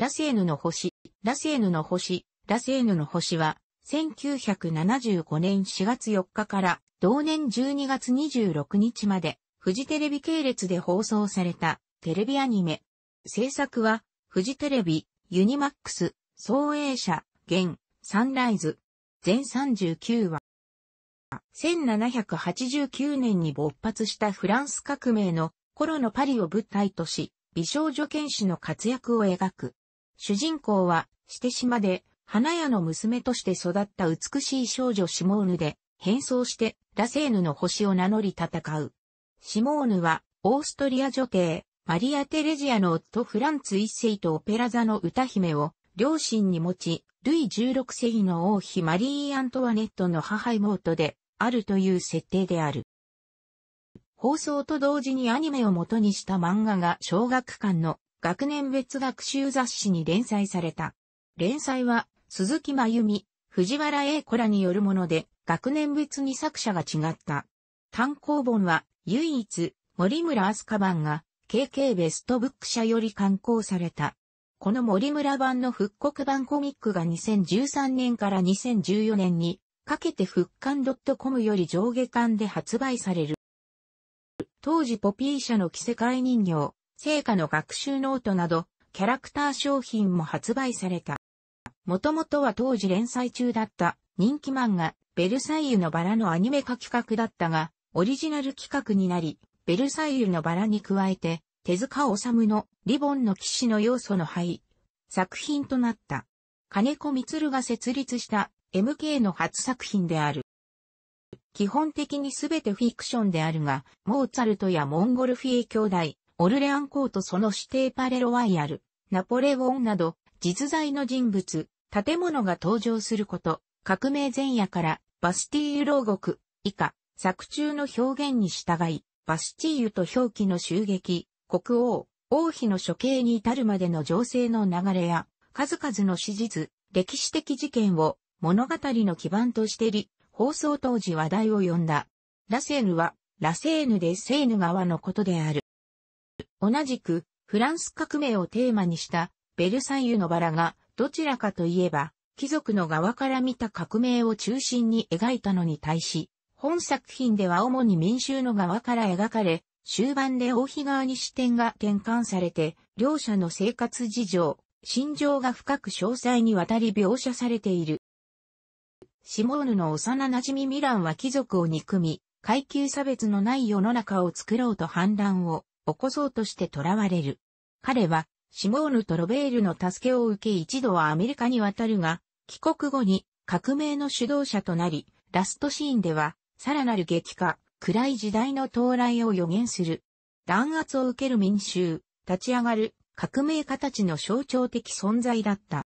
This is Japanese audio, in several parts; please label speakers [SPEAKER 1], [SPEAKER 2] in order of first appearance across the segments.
[SPEAKER 1] ラセーヌの星、ラセーヌの星、ラセーヌの星は、1975年4月4日から同年12月26日まで、フジテレビ系列で放送されたテレビアニメ。制作は、フジテレビ、ユニマックス、創映者、現、サンライズ。全39話。1789年に勃発したフランス革命の頃のパリを舞台とし、美少女剣士の活躍を描く。主人公は、して島で、花屋の娘として育った美しい少女シモーヌで、変装して、ラセーヌの星を名乗り戦う。シモーヌは、オーストリア女帝、マリア・テレジアの夫フランツ一世とオペラ座の歌姫を、両親に持ち、ルイ16世の王妃マリー・アントワネットの母妹で、あるという設定である。放送と同時にアニメを元にした漫画が小学館の学年別学習雑誌に連載された。連載は、鈴木真由美、藤原英子らによるもので、学年別に作者が違った。単行本は、唯一、森村飛鳥版が、KK ベストブック社より刊行された。この森村版の復刻版コミックが2013年から2014年にかけて復刊 .com より上下巻で発売される。当時ポピー社の着せ替え人形、成果の学習ノートなど、キャラクター商品も発売された。もともとは当時連載中だった人気漫画、ベルサイユのバラのアニメ化企画だったが、オリジナル企画になり、ベルサイユのバラに加えて、手塚治虫のリボンの騎士の要素の灰、作品となった。金子光が設立した MK の初作品である。基本的にすべてフィクションであるが、モーツァルトやモンゴルフィエ兄弟、オルレアンコートその指定パレロワイヤル、ナポレオンなど、実在の人物、建物が登場すること、革命前夜からバスティーユ牢獄以下、作中の表現に従い、バスティーユと表記の襲撃、国王、王妃の処刑に至るまでの情勢の流れや、数々の史実、歴史的事件を物語の基盤としてり、放送当時話題を呼んだ。ラセーヌは、ラセーヌでセーヌ川のことである。同じく、フランス革命をテーマにした、ベルサイユのバラが、どちらかといえば、貴族の側から見た革命を中心に描いたのに対し、本作品では主に民衆の側から描かれ、終盤で王妃側に視点が転換されて、両者の生活事情、心情が深く詳細にわたり描写されている。シモーヌの幼馴染ミランは貴族を憎み、階級差別のない世の中を作ろうと反乱を起こそうとして囚われる。彼は、シモーヌとロベールの助けを受け一度はアメリカに渡るが、帰国後に革命の主導者となり、ラストシーンでは、さらなる激化、暗い時代の到来を予言する。弾圧を受ける民衆、立ち上がる革命家たちの象徴的存在だった。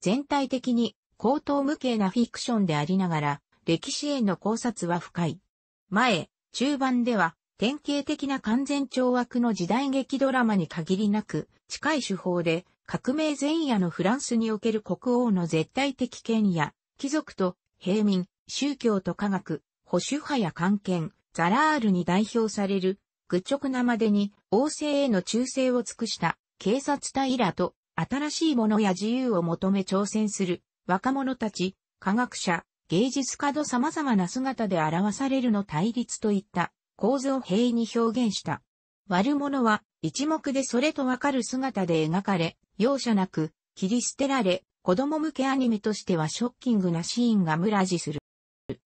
[SPEAKER 1] 全体的に高等無形なフィクションでありながら、歴史への考察は深い。前、中盤では、典型的な完全懲悪の時代劇ドラマに限りなく、近い手法で、革命前夜のフランスにおける国王の絶対的権や、貴族と平民、宗教と科学、保守派や官係、ザラールに代表される、愚直なまでに、王政への忠誠を尽くした、警察隊らと、新しいものや自由を求め挑戦する、若者たち、科学者、芸術家と様々な姿で表されるの対立といった構造平易に表現した。悪者は一目でそれとわかる姿で描かれ、容赦なく切り捨てられ、子供向けアニメとしてはショッキングなシーンがムラジする。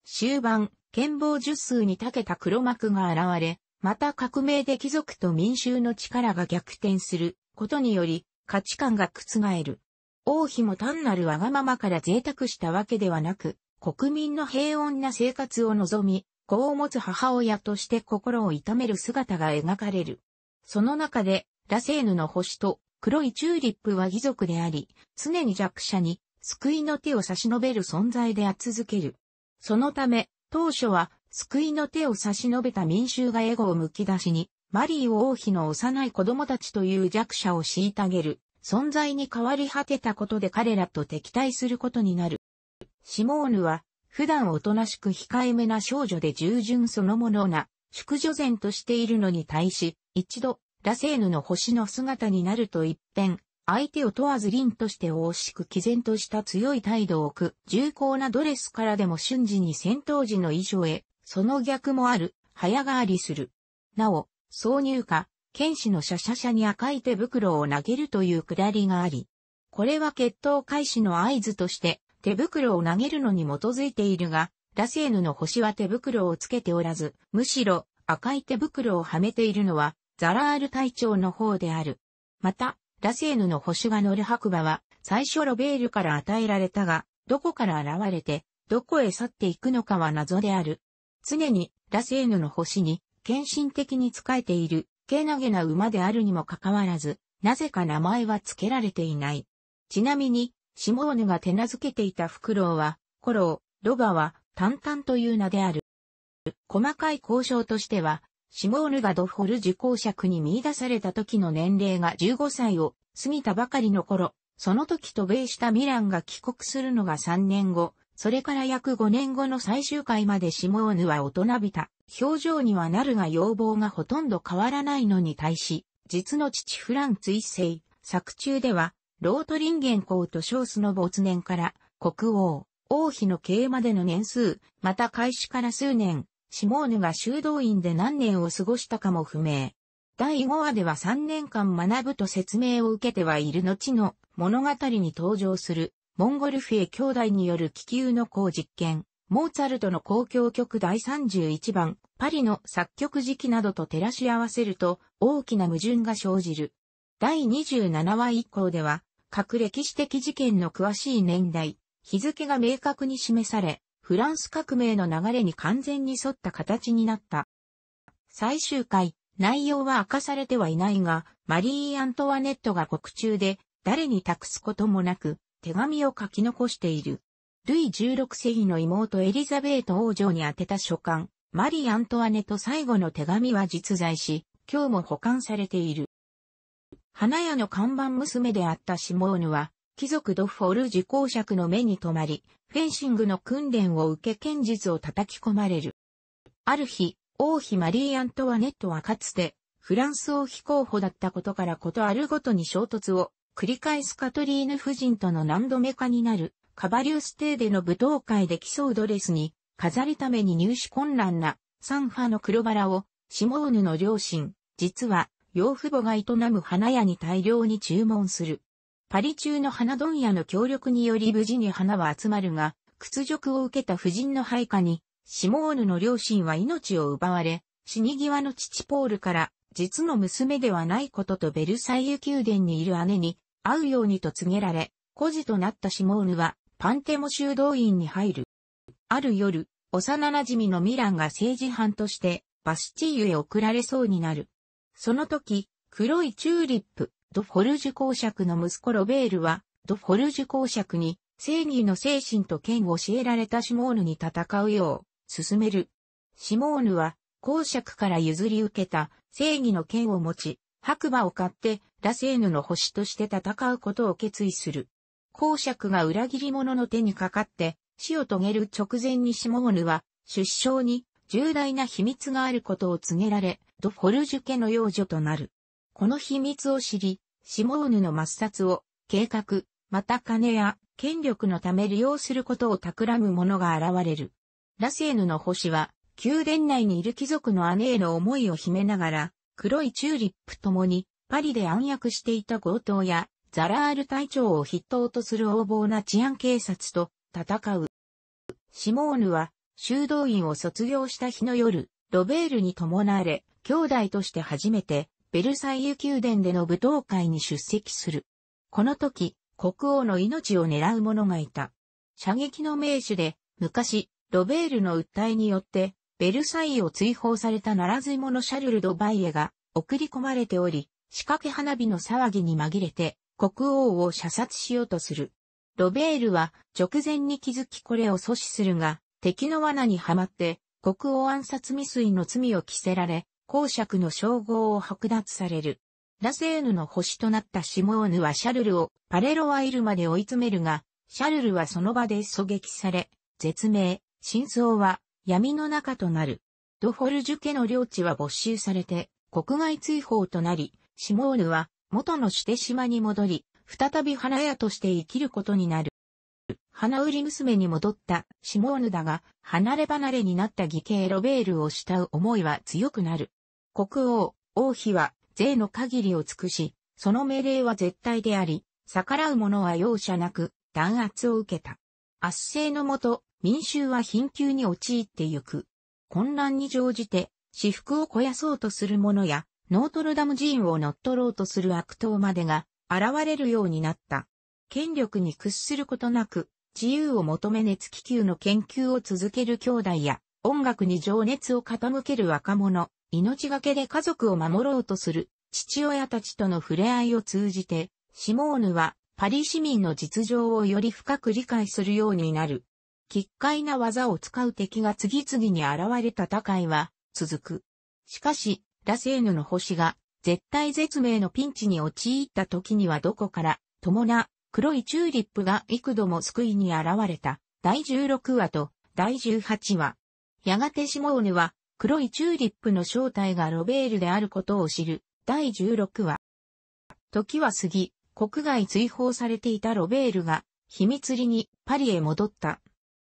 [SPEAKER 1] 終盤、剣謀術数に長けた黒幕が現れ、また革命で貴族と民衆の力が逆転することにより価値観が覆る。王妃も単なるわがままから贅沢したわけではなく、国民の平穏な生活を望み、子を持つ母親として心を痛める姿が描かれる。その中で、ラセーヌの星と黒いチューリップは義族であり、常に弱者に救いの手を差し伸べる存在であ続ける。そのため、当初は救いの手を差し伸べた民衆がエゴをむき出しに、マリー王妃の幼い子供たちという弱者を虐げる存在に変わり果てたことで彼らと敵対することになる。シモーヌは普段おとなしく控えめな少女で従順そのものな、宿女前としているのに対し、一度、ラセーヌの星の姿になると一変、相手を問わず凛として惜しく毅然とした強い態度を置く、重厚なドレスからでも瞬時に戦闘時の衣装へ、その逆もある、早変わりする。なお、挿入歌、剣士のシャシャシャに赤い手袋を投げるというくだりがあり、これは決闘開始の合図として、手袋を投げるのに基づいているが、ラセーヌの星は手袋をつけておらず、むしろ赤い手袋をはめているのはザラール隊長の方である。また、ラセーヌの星が乗る白馬は最初ロベールから与えられたが、どこから現れて、どこへ去っていくのかは謎である。常にラセーヌの星に献身的に仕えている、けなげな馬であるにもかかわらず、なぜか名前は付けられていない。ちなみに、シモーヌが手名付けていたフクロウは、コロウ、ロガは、タンタンという名である。細かい交渉としては、シモーヌがドフォル受講爵に見出された時の年齢が15歳を過ぎたばかりの頃、その時渡米したミランが帰国するのが3年後、それから約5年後の最終回までシモーヌは大人びた。表情にはなるが要望がほとんど変わらないのに対し、実の父フランツ一世、作中では、ロートリンゲン公とショースの没年から、国王、王妃の刑までの年数、また開始から数年、シモーヌが修道院で何年を過ごしたかも不明。第5話では3年間学ぶと説明を受けてはいる後の物語に登場する、モンゴルフィエ兄弟による気球の公実験、モーツァルトの公共曲第31番、パリの作曲時期などと照らし合わせると大きな矛盾が生じる。第27話以降では、各歴史的事件の詳しい年代、日付が明確に示され、フランス革命の流れに完全に沿った形になった。最終回、内容は明かされてはいないが、マリー・アントワネットが獄中で、誰に託すこともなく、手紙を書き残している。ルイ16世紀の妹エリザベート王女に宛てた書簡、マリー・アントワネット最後の手紙は実在し、今日も保管されている。花屋の看板娘であったシモーヌは、貴族ドフォル受講爵の目に留まり、フェンシングの訓練を受け剣術を叩き込まれる。ある日、王妃マリー・アントワネットはかつて、フランス王妃候補だったことからことあるごとに衝突を繰り返すカトリーヌ夫人との何度目かになる、カバリュース邸での舞踏会で競うドレスに、飾るために入手困難な、サンファの黒バラを、シモーヌの両親、実は、養父母が営む花屋に大量に注文する。パリ中の花問屋の協力により無事に花は集まるが、屈辱を受けた夫人の配下に、シモーヌの両親は命を奪われ、死に際の父ポールから、実の娘ではないこととベルサイユ宮殿にいる姉に、会うようにと告げられ、孤児となったシモーヌは、パンテモ修道院に入る。ある夜、幼馴染のミランが政治犯として、バスチーユへ送られそうになる。その時、黒いチューリップ、ドフォルジュ公爵の息子ロベールは、ドフォルジュ公爵に、正義の精神と剣を教えられたシモーヌに戦うよう、進める。シモーヌは、公爵から譲り受けた正義の剣を持ち、白馬を買って、ラセーヌの星として戦うことを決意する。公爵が裏切り者の手にかかって、死を遂げる直前にシモーヌは、出生に重大な秘密があることを告げられ、ドフォルジュ家の養女となる。この秘密を知り、シモーヌの抹殺を計画、また金や権力のため利用することを企む者が現れる。ラセーヌの星は、宮殿内にいる貴族の姉への思いを秘めながら、黒いチューリップともに、パリで暗躍していた強盗や、ザラール隊長を筆頭とする横暴な治安警察と戦う。シモーヌは、修道院を卒業した日の夜、ロベールに伴われ、兄弟として初めて、ベルサイユ宮殿での舞踏会に出席する。この時、国王の命を狙う者がいた。射撃の名手で、昔、ロベールの訴えによって、ベルサイユを追放されたならず者シャルル・ドバイエが送り込まれており、仕掛け花火の騒ぎに紛れて、国王を射殺しようとする。ロベールは直前に気づきこれを阻止するが、敵の罠にはまって国王暗殺未遂の罪を着せられ、公爵の称号を剥奪される。ラセーヌの星となったシモーヌはシャルルをパレロワイルまで追い詰めるが、シャルルはその場で狙撃され、絶命、真相は闇の中となる。ドフォルジュ家の領地は没収されて、国外追放となり、シモーヌは元のシテ島に戻り、再び花屋として生きることになる。花売り娘に戻ったシモーヌだが、離れ離れになった義兄ロベールを慕う思いは強くなる。国王、王妃は税の限りを尽くし、その命令は絶対であり、逆らう者は容赦なく弾圧を受けた。圧政のもと、民衆は貧窮に陥ってゆく。混乱に乗じて、私服を肥やそうとする者や、ノートルダム寺院を乗っ取ろうとする悪党までが現れるようになった。権力に屈することなく、自由を求め熱気球の研究を続ける兄弟や、音楽に情熱を傾ける若者、命がけで家族を守ろうとする父親たちとの触れ合いを通じて、シモーヌはパリ市民の実情をより深く理解するようになる。奇怪な技を使う敵が次々に現れた戦いは続く。しかし、ラセーヌの星が絶対絶命のピンチに陥った時にはどこから、伴、な黒いチューリップが幾度も救いに現れた、第16話と第18話。やがてシモーヌは、黒いチューリップの正体がロベールであることを知る、第16話。時は過ぎ、国外追放されていたロベールが、秘密裏にパリへ戻った。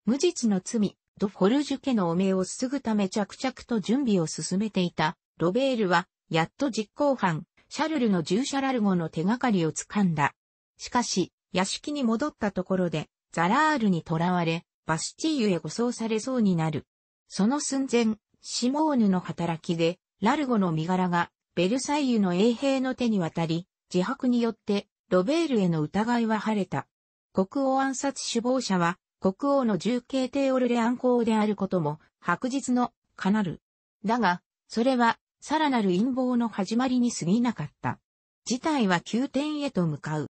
[SPEAKER 1] 無実の罪、ドフォルジュ家の汚名をすぐため着々と準備を進めていた、ロベールは、やっと実行犯、シャルルの従者ラルゴの手がかりをつかんだ。しかし、屋敷に戻ったところで、ザラールに囚われ、バスチーユへ護送されそうになる。その寸前、シモーヌの働きで、ラルゴの身柄が、ベルサイユの衛兵の手に渡り、自白によって、ロベールへの疑いは晴れた。国王暗殺首謀者は、国王の重慶帝オルレアン公であることも、白日の、かなる。だが、それは、さらなる陰謀の始まりに過ぎなかった。事態は宮転へと向かう。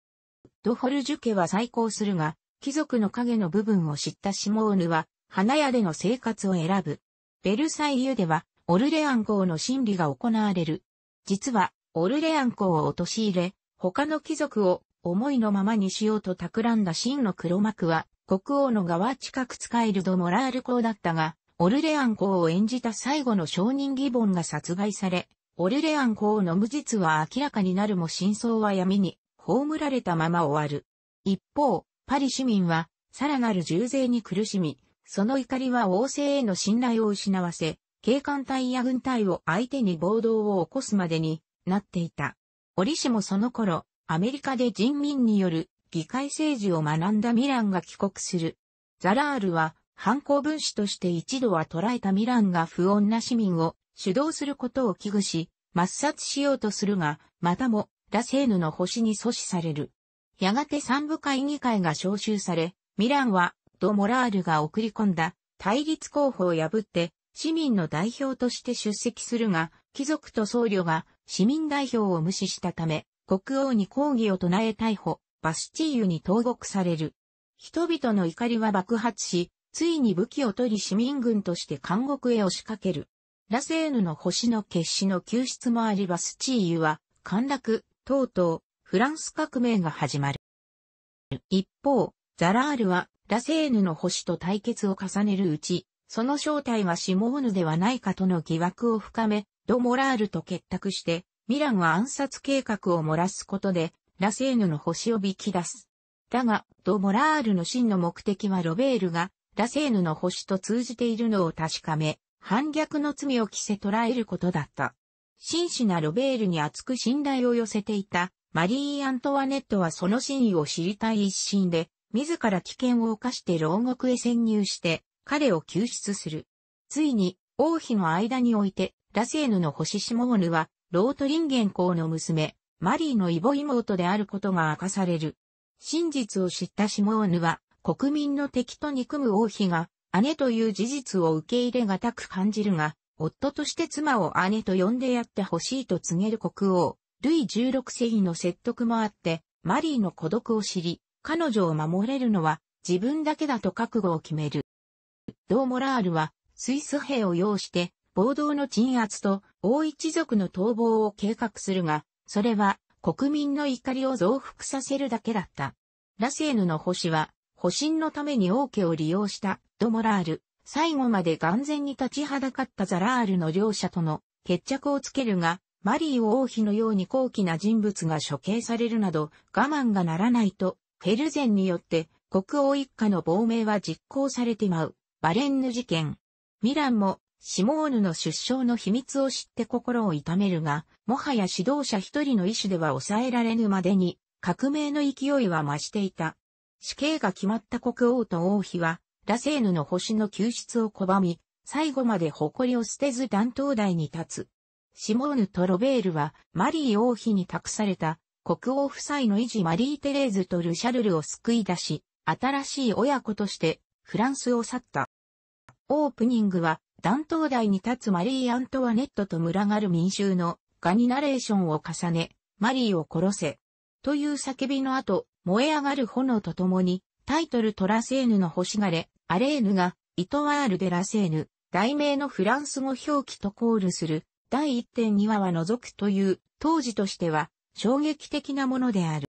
[SPEAKER 1] ドホルジュ家は再興するが、貴族の影の部分を知ったシモーヌは、花屋での生活を選ぶ。ベルサイユでは、オルレアン公の審理が行われる。実は、オルレアン公を陥れ、他の貴族を思いのままにしようと企んだ真の黒幕は、国王の側近く使えるド・モラール公だったが、オルレアン公を演じた最後の人ギボンが殺害され、オルレアン公の無実は明らかになるも真相は闇に葬られたまま終わる。一方、パリ市民は、さらなる重税に苦しみ、その怒りは王政への信頼を失わせ、警官隊や軍隊を相手に暴動を起こすまでになっていた。折しもその頃、アメリカで人民による議会政治を学んだミランが帰国する。ザラールは、反抗分子として一度は捉えたミランが不穏な市民を主導することを危惧し、抹殺しようとするが、またもラセーヌの星に阻止される。やがて三部会議会が招集され、ミランはド・モラールが送り込んだ対立候補を破って市民の代表として出席するが、貴族と僧侶が市民代表を無視したため、国王に抗議を唱え逮捕、バスチーユに投獄される。人々の怒りは爆発し、ついに武器を取り市民軍として監獄へ押しかける。ラセーヌの星の決死の救出もありバスチーユは、陥落、とうとう、フランス革命が始まる。一方、ザラールは、ラセーヌの星と対決を重ねるうち、その正体はシモーヌではないかとの疑惑を深め、ド・モラールと結託して、ミランは暗殺計画を漏らすことで、ラセーヌの星を引き出す。だが、ド・モラールの真の目的はロベールが、ラセーヌの星と通じているのを確かめ、反逆の罪を着せ捉えることだった。真摯なロベールに厚く信頼を寄せていた、マリー・アントワネットはその真意を知りたい一心で、自ら危険を犯して牢獄へ潜入して、彼を救出する。ついに、王妃の間において、ラセーヌの星シモーヌは、ロートリンゲン公の娘、マリーの異母妹であることが明かされる。真実を知ったシモーヌは、国民の敵と憎む王妃が、姉という事実を受け入れがたく感じるが、夫として妻を姉と呼んでやってほしいと告げる国王、ルイ16世の説得もあって、マリーの孤独を知り、彼女を守れるのは自分だけだと覚悟を決める。ドーモラールはスイス兵を要して暴動の鎮圧と王一族の逃亡を計画するが、それは国民の怒りを増幅させるだけだった。ラセーヌの星は、保身のために王家を利用したドモラール、最後まで眼前に立ちはだかったザラールの両者との決着をつけるが、マリーを王妃のように高貴な人物が処刑されるなど我慢がならないと、フェルゼンによって国王一家の亡命は実行されてまう、バレンヌ事件。ミランもシモーヌの出生の秘密を知って心を痛めるが、もはや指導者一人の意志では抑えられぬまでに、革命の勢いは増していた。死刑が決まった国王と王妃は、ラセーヌの星の救出を拒み、最後まで誇りを捨てず弾頭台に立つ。シモーヌとロベールは、マリー王妃に託された、国王夫妻の維持マリー・テレーズとルシャルルを救い出し、新しい親子として、フランスを去った。オープニングは、弾頭台に立つマリー・アントワネットと群がる民衆のガニナレーションを重ね、マリーを殺せ。という叫びの後、燃え上がる炎と共に、タイトルトラセーヌの星がれ、アレーヌが、イトワール・デ・ラセーヌ、題名のフランス語表記とコールする、第1.2話は除くという、当時としては、衝撃的なものである。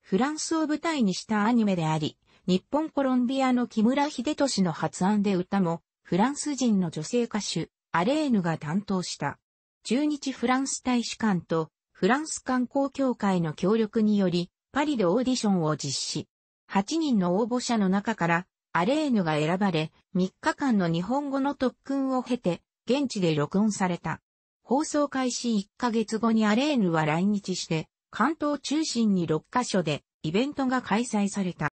[SPEAKER 1] フランスを舞台にしたアニメであり、日本コロンビアの木村秀俊の発案で歌も、フランス人の女性歌手、アレーヌが担当した。中日フランス大使館とフランス観光協会の協力により、パリでオーディションを実施。8人の応募者の中からアレーヌが選ばれ、3日間の日本語の特訓を経て、現地で録音された。放送開始1ヶ月後にアレーヌは来日して、関東中心に6カ所でイベントが開催された。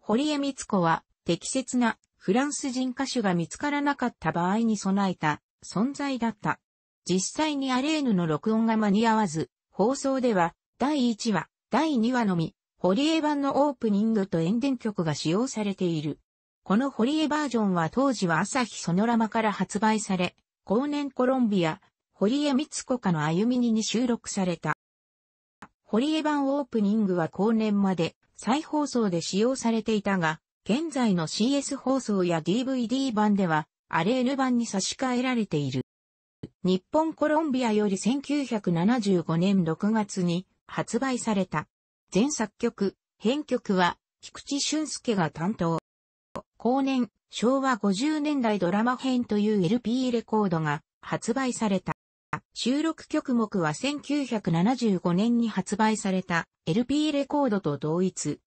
[SPEAKER 1] 堀江光子は適切なフランス人歌手が見つからなかった場合に備えた存在だった。実際にアレーヌの録音が間に合わず、放送では第1話、第2話のみホリエ版のオープニングとエンデン曲が使用されている。このホリエバージョンは当時は朝日ソノラマから発売され、後年コロンビア、ホリエ三つ子かの歩みにに収録された。ホリエ版オープニングは後年まで再放送で使用されていたが、現在の CS 放送や DVD 版では、アレール版に差し替えられている。日本コロンビアより1975年6月に発売された。全作曲、編曲は、菊池俊介が担当。後年、昭和50年代ドラマ編という LP レコードが発売された。収録曲目は1975年に発売された LP レコードと同一。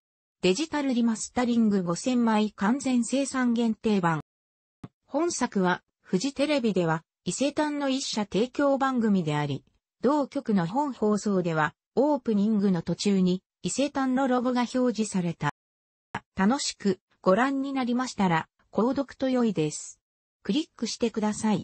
[SPEAKER 1] デジタルリマスタリング5000枚完全生産限定版。本作は、フジテレビでは、伊勢丹の一社提供番組であり、同局の本放送では、オープニングの途中に、伊勢丹のロゴが表示された。楽しくご覧になりましたら、購読と良いです。クリックしてください。